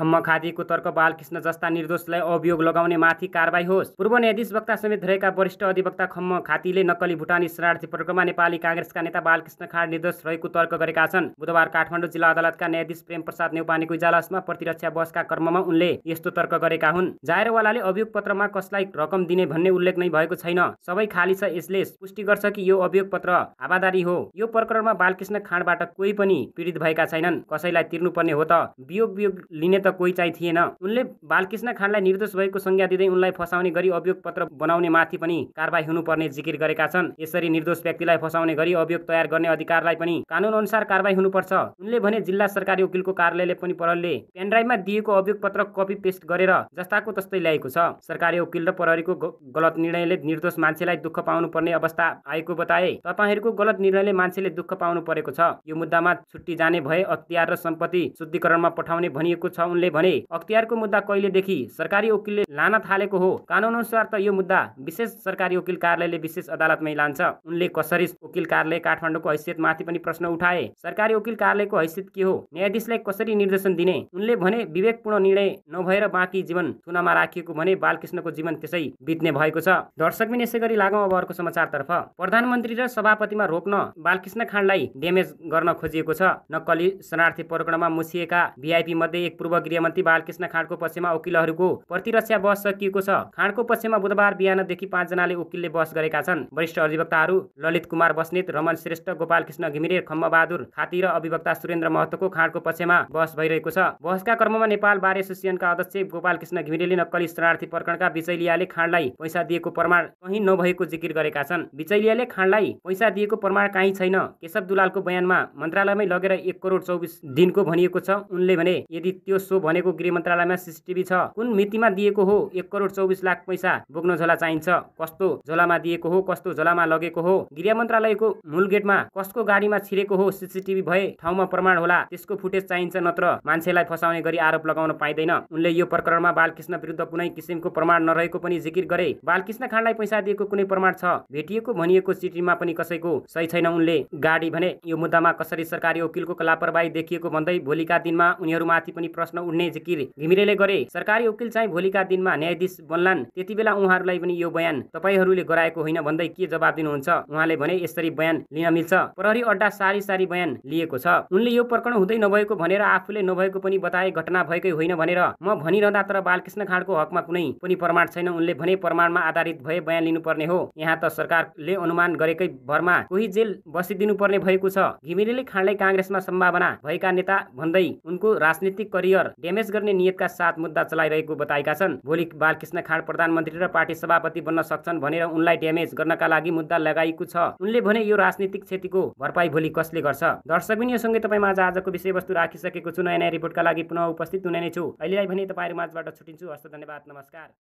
खादीको तर्क बालकृष्ण जस्ता निर्दोषलाई अभियोग लगाउने माथि कारवाही होस् पूर्व न्यायाधीश वक्ता समेत रहेका वरिष्ठ अधिवक्ता खम्म खातीले नक्कली भुटानी शरणार्थी प्रक्रममा नेपाली काङ्ग्रेसका नेता बालकृष्ण खाँड निर्दोष रहेको तर्क गरेका छन् बुधबार काठमाडौँ जिल्ला अदालतका न्यायाधीश प्रेम प्रसाद नेउपानेको इजालासमा प्रतिरक्षा बसका क्रममा उनले यस्तो तर्क गरेका हुन् जाहेरवालाले अभियोग पत्रमा कसलाई रकम दिने भन्ने उल्लेख नै भएको छैन सबै खाली छ यसले पुष्टि गर्छ कि यो अभियोग पत्र हावादारी हो यो प्रकरणमा बालकृष्ण खाँडबाट कोही पनि पीडित भएका छैनन् कसैलाई तिर्नुपर्ने हो त वियोग वियोग लिने त कोही चाहिँ थिएन उनले बालकृष्ण खानलाई निर्दोष भएको संज्ञा दिँदै उनलाई फसाउने गरी अभियोग पत्र बनाउने माथि पनि कारवाही हुनुपर्ने जिकिर गरेका छन् यसरी निर्दोष व्यक्तिलाई फसाउने गरी अभियोग तयार गर्ने अधिकारलाई पनि कानुन अनुसार कारवाही हुनुपर्छ उनले भने जिल्ला सरकारी वकिलको कार्यालयले पनि प्रहरीले पेनड्राइभमा दिएको अभियोग पत्र कपी पेस्ट गरेर जस्ताको तस्तै ल्याएको छ सरकारी वकिल र प्रहरीको गलत निर्णयले निर्दोष मान्छेलाई दुःख पाउनुपर्ने अवस्था आएको बताए तपाईँहरूको गलत निर्णयले मान्छेले दुःख पाउनु परेको छ यो मुद्दामा छुट्टी जाने भए अख्तियार र सम्पत्ति शुद्धिकरणमा पठाउने भनिएको छ उनले भने अख्तियारको मुद्दा कहिलेदेखि सरकारी वकिलले लान थालेको हो कानुन अनुसार त यो मुद्दा विशेष सरकारी वकिल कार्यालयले विशेष अदालतमै लान्छ उनले कसरी वकिल कार्यालय काठमाडौँको हैसियतमाथि पनि प्रश्न उठाए सरकारी वकिल कार्यालयको हैसियत के हो न्यायाधीशलाई कसरी निर्देशन दिने उनले भने विवेकपूर्ण निर्णय नभएर बाँकी जीवन चुनावमा राखिएको भने बालकृष्णको जीवन त्यसै बित्ने भएको छ दर्शक पनि यसै गरी लागौँ अब अर्को समाचारतर्फ प्रधानमन्त्री र सभापतिमा रोक्न बालकृष्ण खाँडलाई ड्यामेज गर्न खोजिएको छ नक्कली शरणार्थी प्रकरणमा मुसिएका भिआइपी मध्ये एक पूर्व गृहमन्त्री बालकृष्ण खाँडको पक्षमा वकिलहरूको प्रतिरक्षा बहस सकिएको छ खाँडको पक्षमा बुधबार बिहानदेखि पाँचजनाले वकिलले बहस गरेका छन् वरिष्ठ अधिवक्ताहरू ललित कुमार बस्नेत रमन श्रेष्ठ गोपाल कृष्ण घिमिरे खम्बबहादुर खाती र अभिवक्ता सुरेन्द्र महतोको खाँडको पक्षमा बस भइरहेको छ बसका क्रममा नेपाल बार एसोसिएसनका अध्यक्ष गोपाल कृष्ण घिमिरेले नक्कली शरणार्थी प्रकरणका बिचैलियाले खाँडलाई पैसा दिएको प्रमाण कहीँ नभएको जिकिर गरेका छन् बिचैलियाले खाँडलाई पैसा दिएको प्रमाण कहीँ छैन केशव दुलालको बयानमा मन्त्रालयमै लगेर एक करोड चौबिस दिनको भनिएको छ उनले भने यदि त्यो सो भनेको गृह मन्त्रालयमा सिसिटिभी छ कुन मितिमा दिएको हो एक करोड चौबिस लाख पैसा बोक्न झोला चाहिन्छ कस्तो झोलामा दिएको हो कस्तो झोलामा लगेको हो गृह मन्त्रालयको मूल गेटमा कसको गाडीमा छिरेको हो सिसिटिभी भए ठाउँमा प्रमाण होला त्यसको फुटेज चाहिन्छ नत्र मान्छेलाई फसाउने गरी आरोप लगाउन पाइँदैन उनले यो प्रकरणमा बालकृष्ण विरुद्ध कुनै किसिमको प्रमाण नरहेको पनि जिकिर गरे बालकृष्ण खानलाई पैसा दिएको कुनै प्रमाण छ भेटिएको भनिएको चिठीमा पनि कसैको सही छैन उनले गाडी भने यो मुद्दामा कसरी सरकारी वकिलको लापरवाही देखिएको भन्दै भोलिका दिनमा उनीहरूमाथि पनि प्रश्न उड्ने जिकिर घिमिरेले गरे सरकारी वकिल चाहिँ भोलिका दिनमा न्यायाधीश बन्लान् त्यति बेला उहाँहरूलाई पनि यो बयान तपाईँहरूले गराएको होइन भन्दै के जवाब दिनुहुन्छ उहाँले भने यसरी बयान लिन मिल्छ प्रहरी अड्डा सारी सारी बयान लिएको छ उनले यो प्रकरण हुँदै नभएको भनेर आफूले नभएको पनि बताए घटना भएकै होइन भनेर म भनिरहँदा तर बालकृष्ण खाँडको हकमा कुनै पनि प्रमाण छैन उनले भने प्रमाणमा आधारित भए बयान लिनुपर्ने हो यहाँ त सरकारले अनुमान गरेकै भरमा कोही जेल बसिदिनु पर्ने भएको छ घिमिरेले खाँडलाई काङ्ग्रेसमा सम्भावना भएका नेता भन्दै उनको राजनीतिक करियर डेमेज गर्ने नियतका साथ मुद्दा चलाइरहेको बताएका छन् भोलि बालकृष्ण खाँड प्रधानमन्त्री र पार्टी सभापति बन्न सक्छन् भनेर उनलाई ड्यामेज गर्नका लागि मुद्दा लगाइएको छ उनले भने यो राजनीतिक क्षतिको भरपाई भोलि कसले गर्छ दर्शक पनि योसँगै तपाईँ माझ आजको विषयवस्तु राखिसकेको छु नयाँ नयाँ रिपोर्टका लागि पुनः उपस्थित हुने नै छु अहिलेलाई भने तपाईँहरू माझबाट छुटिन्छु हस्त धन्यवाद नमस्कार